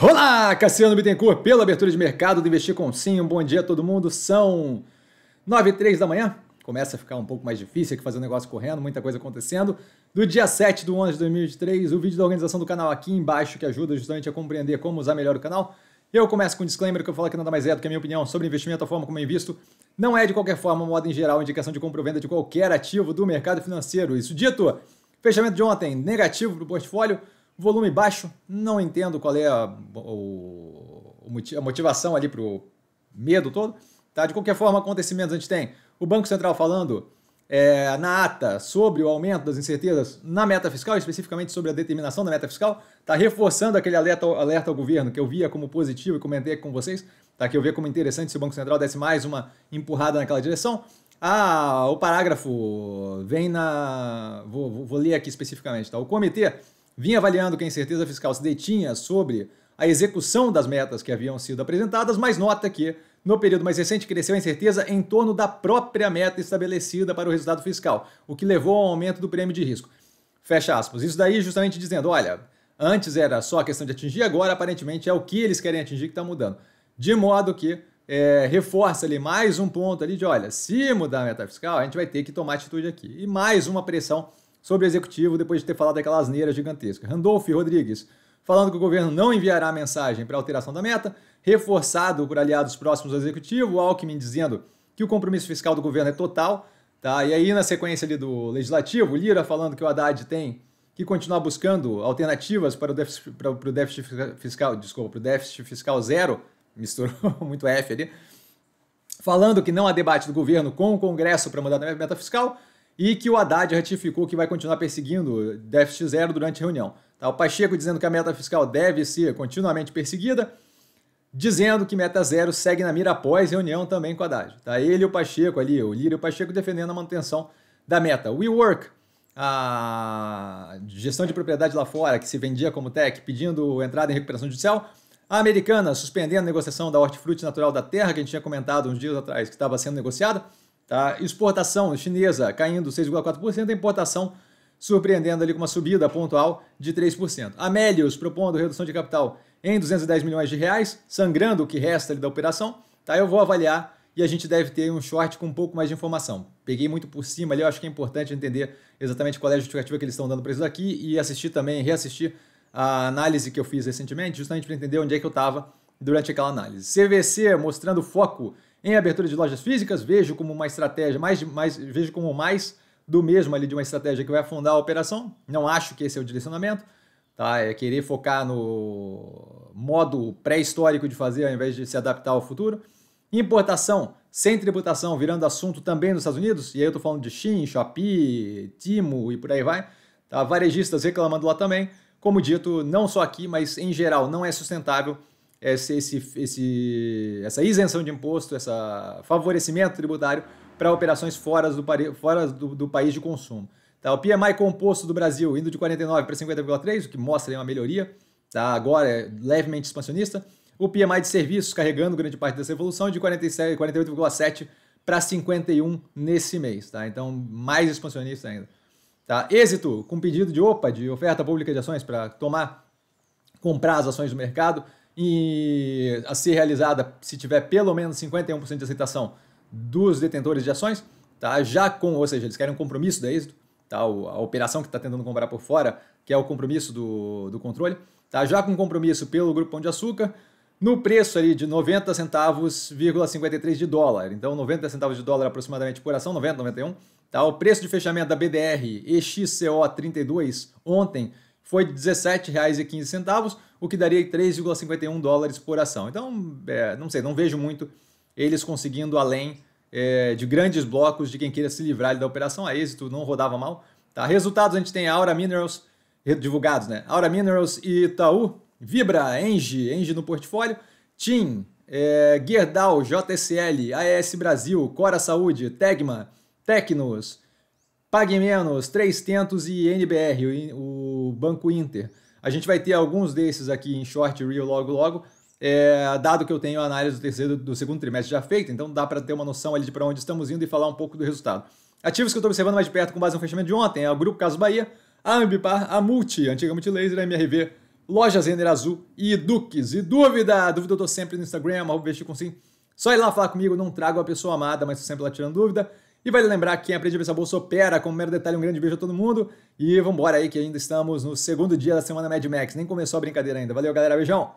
Olá, Cassiano Bittencourt, pela abertura de mercado do Investir com Sim. Um bom dia a todo mundo. São 9 e 3 da manhã. Começa a ficar um pouco mais difícil aqui fazer um negócio correndo, muita coisa acontecendo. Do dia 7 do ano de 2023, o vídeo da organização do canal aqui embaixo que ajuda justamente a compreender como usar melhor o canal. Eu começo com um disclaimer que eu falo que nada mais é do que a minha opinião sobre investimento, a forma como eu invisto. Não é de qualquer forma, modo em geral, indicação de compra ou venda de qualquer ativo do mercado financeiro. Isso dito, fechamento de ontem negativo para o portfólio. Volume baixo, não entendo qual é a, o, a motivação ali pro medo todo. Tá? De qualquer forma, acontecimentos a gente tem o Banco Central falando é, na ata sobre o aumento das incertezas na meta fiscal, especificamente sobre a determinação da meta fiscal, está reforçando aquele alerta, alerta ao governo que eu via como positivo e comentei com vocês, tá? que eu via como interessante se o Banco Central desse mais uma empurrada naquela direção. Ah, o parágrafo vem na. Vou, vou, vou ler aqui especificamente. Tá? O comitê vinha avaliando que a incerteza fiscal se detinha sobre a execução das metas que haviam sido apresentadas, mas nota que, no período mais recente, cresceu a incerteza em torno da própria meta estabelecida para o resultado fiscal, o que levou ao aumento do prêmio de risco. Fecha aspas. Isso daí justamente dizendo, olha, antes era só a questão de atingir, agora aparentemente é o que eles querem atingir que está mudando. De modo que é, reforça ali mais um ponto ali de, olha, se mudar a meta fiscal, a gente vai ter que tomar atitude aqui. E mais uma pressão sobre o executivo depois de ter falado daquela neiras gigantesca. Randolph Rodrigues, falando que o governo não enviará mensagem para alteração da meta, reforçado por aliados próximos ao executivo, Alckmin dizendo que o compromisso fiscal do governo é total, tá? E aí na sequência ali do legislativo, Lira falando que o Haddad tem que continuar buscando alternativas para o déficit, para, para o déficit fiscal, desculpa, para o déficit fiscal zero, misturou muito F ali, falando que não há debate do governo com o Congresso para mudar a meta fiscal, e que o Haddad ratificou que vai continuar perseguindo déficit zero durante a reunião. Tá? O Pacheco dizendo que a meta fiscal deve ser continuamente perseguida, dizendo que meta zero segue na mira após reunião também com o Haddad. Tá? Ele e o Pacheco ali, o Lira e o Pacheco defendendo a manutenção da meta. WeWork, a gestão de propriedade lá fora, que se vendia como tech, pedindo entrada em recuperação judicial. A americana suspendendo a negociação da hortifruti natural da terra, que a gente tinha comentado uns dias atrás, que estava sendo negociada. Tá? Exportação chinesa caindo 6,4%, importação surpreendendo ali com uma subida pontual de 3%. Amélios propondo redução de capital em 210 milhões de reais, sangrando o que resta da operação. Tá? Eu vou avaliar e a gente deve ter um short com um pouco mais de informação. Peguei muito por cima ali, eu acho que é importante entender exatamente qual é a justificativa que eles estão dando para isso daqui e assistir também, reassistir a análise que eu fiz recentemente, justamente para entender onde é que eu estava durante aquela análise. CVC mostrando foco em abertura de lojas físicas, vejo como uma estratégia, mais, mais, vejo como mais do mesmo ali de uma estratégia que vai afundar a operação. Não acho que esse é o direcionamento. Tá? É querer focar no modo pré-histórico de fazer ao invés de se adaptar ao futuro. Importação sem tributação virando assunto também nos Estados Unidos, e aí eu tô falando de Shin, Shopee, Timo e por aí vai. Tá? Varejistas reclamando lá também. Como dito, não só aqui, mas em geral, não é sustentável esse, esse, esse, essa isenção de imposto, esse favorecimento tributário para operações fora, do, fora do, do, país de consumo. Tá, o PMI composto do Brasil indo de 49 para 50,3, o que mostra uma melhoria, tá, agora é levemente expansionista. O PMI de serviços carregando grande parte dessa evolução de 48,7 para 51 nesse mês. Tá? Então, mais expansionista ainda. Tá? Êxito com pedido de OPA, de oferta pública de ações, para tomar, comprar as ações do mercado e a ser realizada se tiver pelo menos 51% de aceitação dos detentores de ações, tá? já com, ou seja, eles querem um compromisso da êxito, tá? a operação que está tentando comprar por fora, que é o compromisso do, do controle, tá? já com compromisso pelo Grupo Pão de Açúcar, no preço ali de 90 centavos, de dólar. Então, 90 centavos de dólar aproximadamente por ação, 90, 91. Tá? O preço de fechamento da BDR EXCO32 ontem foi R$ 17,15, o que daria 3,51 dólares por ação. Então, é, não sei, não vejo muito eles conseguindo além é, de grandes blocos de quem queira se livrar da operação a êxito, não rodava mal. Tá? Resultados, a gente tem a Aura Minerals, divulgados, né? Aura Minerals e Itaú, Vibra, Engie, Engie no portfólio, TIM, é, Gerdau, JSL, AES Brasil, Cora Saúde, Tegma, Tecnos, Pague Menos, 300 e NBR, o, Banco Inter. A gente vai ter alguns desses aqui em short real logo logo, é, dado que eu tenho a análise do terceiro do segundo trimestre já feita, então dá para ter uma noção ali de para onde estamos indo e falar um pouco do resultado. Ativos que eu estou observando mais de perto com base no fechamento de ontem é o Grupo Caso Bahia, a Ambipar, a Multi, a antiga Multilaser, a MRV, Lojas Render Azul e Duques. E dúvida? Dúvida eu estou sempre no Instagram, vestir com sim. Só ir lá falar comigo, não trago a pessoa amada, mas estou sempre lá tirando dúvida. E vale lembrar que quem aprende a pensar bolsa opera. Como mero detalhe, um grande beijo a todo mundo. E vambora aí que ainda estamos no segundo dia da semana Mad Max. Nem começou a brincadeira ainda. Valeu, galera. Beijão!